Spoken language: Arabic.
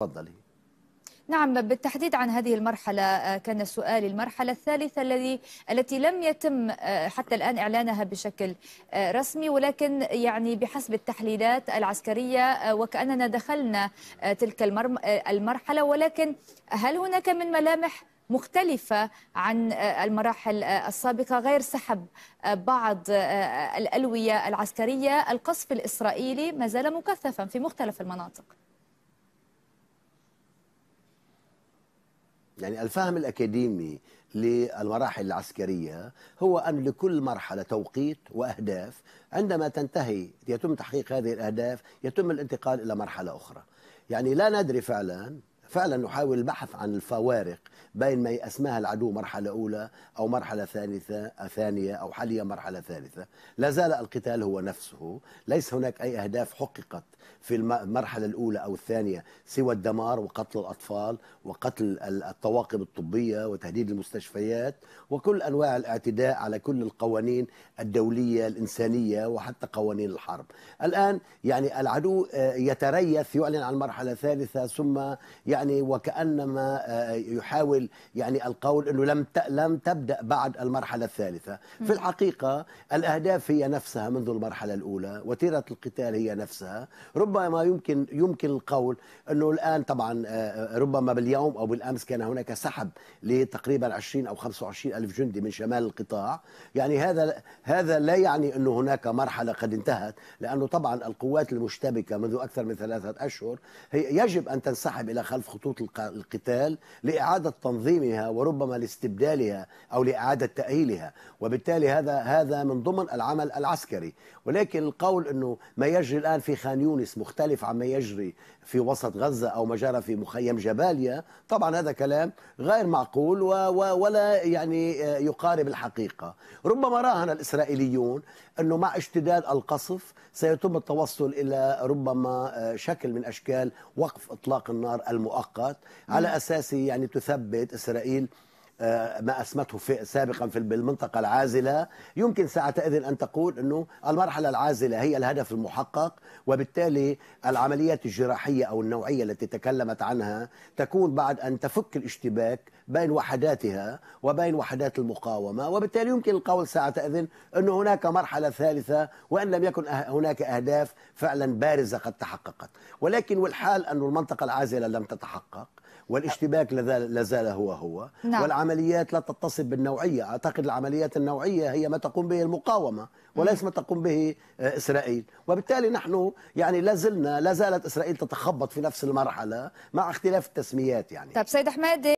تفضلي نعم بالتحديد عن هذه المرحلة آه، كان سؤالي المرحلة الثالثة الذي التي لم يتم آه، حتى الآن إعلانها بشكل آه، رسمي ولكن يعني بحسب التحليلات العسكرية وكأننا دخلنا تلك المرحلة ولكن هل هناك من ملامح مختلفة عن المراحل السابقة غير سحب بعض الألوية العسكرية القصف الإسرائيلي ما زال مكثفا في مختلف المناطق يعني الفهم الأكاديمي للمراحل العسكرية هو أن لكل مرحلة توقيت وأهداف عندما تنتهي يتم تحقيق هذه الأهداف يتم الانتقال إلى مرحلة أخرى يعني لا ندري فعلا فعلا نحاول البحث عن الفوارق بين ما اسماها العدو مرحلة أولى أو مرحلة ثالثة ثانية أو حاليا مرحلة ثالثة لا زال القتال هو نفسه ليس هناك أي أهداف حققت في المرحلة الأولى أو الثانية سوى الدمار وقتل الأطفال وقتل الطواقم الطبية وتهديد المستشفيات وكل أنواع الاعتداء على كل القوانين الدولية الإنسانية وحتى قوانين الحرب الآن يعني العدو آه، يتريث يعلن عن مرحلة ثالثة ثم يعني يعني وكانما آه، آه، يحاول يعني القول انه لم لم تبدا بعد المرحله الثالثه في الحقيقه الاهداف هي نفسها منذ المرحله الاولى وتيره القتال هي نفسها ربما يمكن يمكن القول انه الان طبعا آه، ربما باليوم او بالامس كان هناك سحب لتقريبا 20 او 25 الف جندي من شمال القطاع يعني هذا هذا لا يعني انه هناك مرحله قد انتهت لانه طبعا القوات المشتبكه منذ اكثر من ثلاثه اشهر هي يجب ان تنسحب الى خلف خطوط القتال لإعادة تنظيمها وربما لاستبدالها أو لإعادة تأهيلها وبالتالي هذا هذا من ضمن العمل العسكري ولكن القول أنه ما يجري الآن في خان يونس مختلف عما يجري في وسط غزة أو ما جرى في مخيم جباليا طبعا هذا كلام غير معقول ولا يعني آه، يقارب الحقيقة ربما راهن الإسرائيليون أنه مع اشتداد القصف سيتم التوصل إلى ربما آه، شكل من أشكال وقف إطلاق النار المؤقت مؤقت على اساس يعني تثبت إسرائيل آه، ما اسمته في سابقا في المنطقه العازله يمكن ساعتئذ ان تقول انه المرحله العازله هي الهدف المحقق وبالتالي العمليات الجراحيه او النوعيه التي تكلمت عنها تكون بعد ان تفك الاشتباك بين وحداتها وبين وحدات المقاومه وبالتالي يمكن القول ساعتئذ انه هناك مرحله ثالثه وان لم يكن أه- هناك اهداف فعلا بارزه قد تحققت ولكن والحال ان المنطقه العازله لم تتحقق والاشتباك لازال هو هو نعم. والعمليات لا تتصل بالنوعية أعتقد العمليات النوعية هي ما تقوم به المقاومة وليس ما تقوم به آه، إسرائيل وبالتالي نحن يعني لازلنا لازالت إسرائيل تتخبط في نفس المرحلة مع اختلاف التسميات يعني طيب سيد أحمد